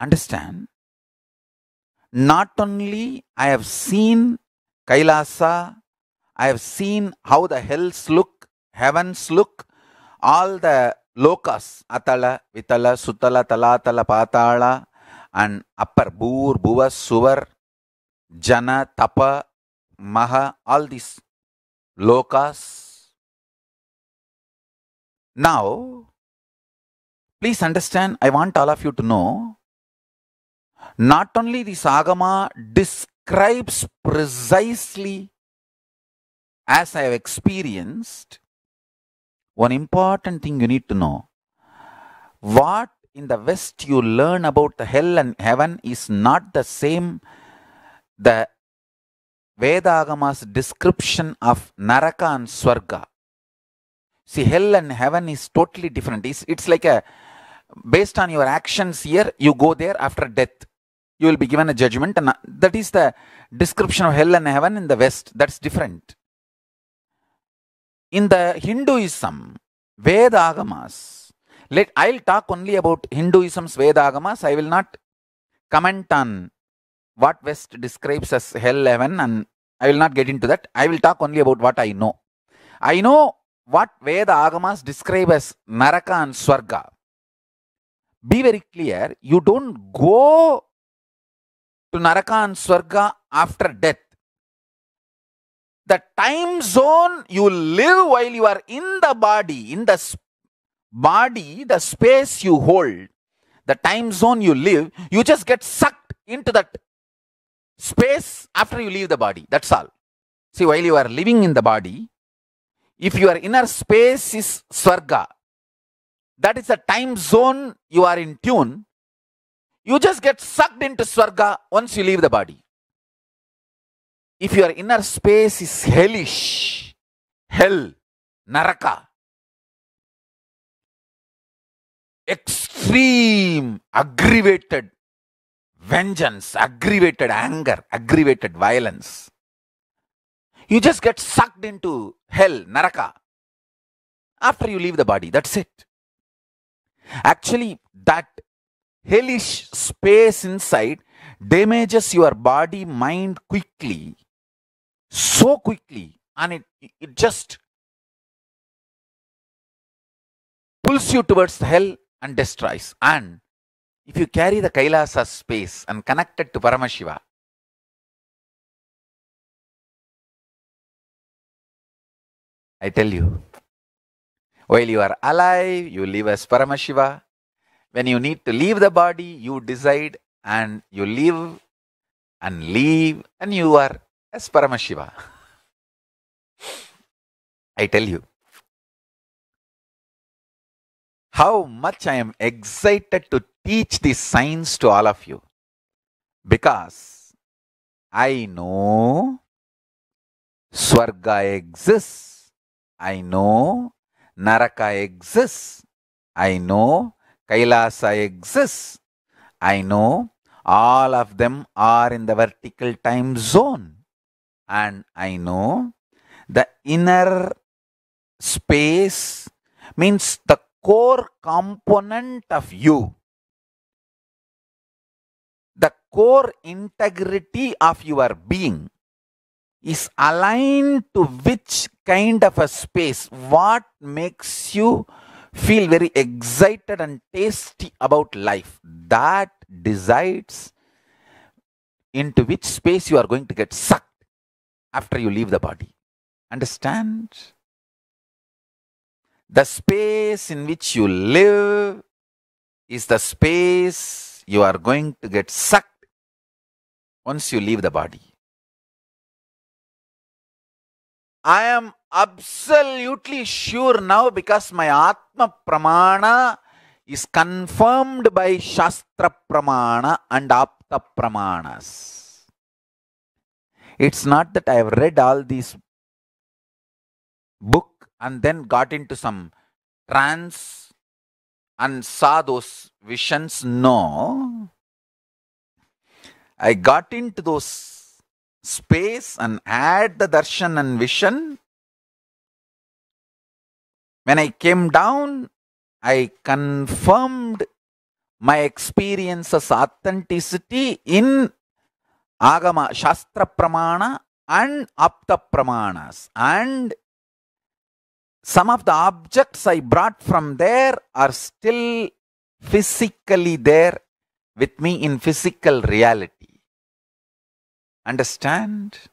Understand? Not only I have seen Kailasa, I have seen how the hills look, heavens look, all the lokas, Atala, Vitala, Sutala, Talatala, Patala, and upper Bhur, Bhuva, Suvar, Jana, Tapa, Maha, all these lokas. Now, please understand, I want all of you to know not only the Sagama describes precisely as I have experienced, one important thing you need to know what in the West you learn about the hell and heaven is not the same the Vedagama's description of Naraka and Swarga. See, hell and heaven is totally different. It's, it's like a based on your actions here, you go there after death you will be given a judgment, and that is the description of hell and heaven in the West. That's different. In the Hinduism, Vedagamas, let I'll talk only about Hinduism's Vedagamas. I will not comment on what West describes as hell, heaven, and I will not get into that. I will talk only about what I know. I know what vedagamas Agamas describe as Naraka and Swarga. Be very clear, you don't go to Naraka and Swarga after death. The time zone you live while you are in the body, in the body, the space you hold, the time zone you live, you just get sucked into that space after you leave the body. That's all. See, while you are living in the body, if your inner space is Swarga, that is the time zone you are in tune, you just get sucked into Swarga once you leave the body. If your inner space is hellish, hell, naraka, extreme, aggravated vengeance, aggravated anger, aggravated violence, you just get sucked into hell, naraka, after you leave the body. That's it. Actually, that hellish space inside damages your body mind quickly so quickly and it, it just pulls you towards hell and destroys and if you carry the kailasa space and connected to paramashiva i tell you while you are alive you live as paramashiva when you need to leave the body, you decide and you live and leave and you are as Paramashiva. I tell you. How much I am excited to teach this science to all of you. Because I know Swarga exists. I know Naraka exists. I know Kailasa exists. I know all of them are in the vertical time zone. And I know the inner space means the core component of you. The core integrity of your being is aligned to which kind of a space, what makes you feel very excited and tasty about life. That decides into which space you are going to get sucked after you leave the body. Understand? The space in which you live is the space you are going to get sucked once you leave the body. I am absolutely sure now because my Atma Pramana is confirmed by Shastra Pramana and Apta Pramanas. It's not that I have read all these book and then got into some trance and saw those visions. No. I got into those space and add the darshan and vision. When I came down, I confirmed my experience's authenticity in Agama, Shastra Pramana and Apta Pramanas. And some of the objects I brought from there are still physically there with me in physical reality understand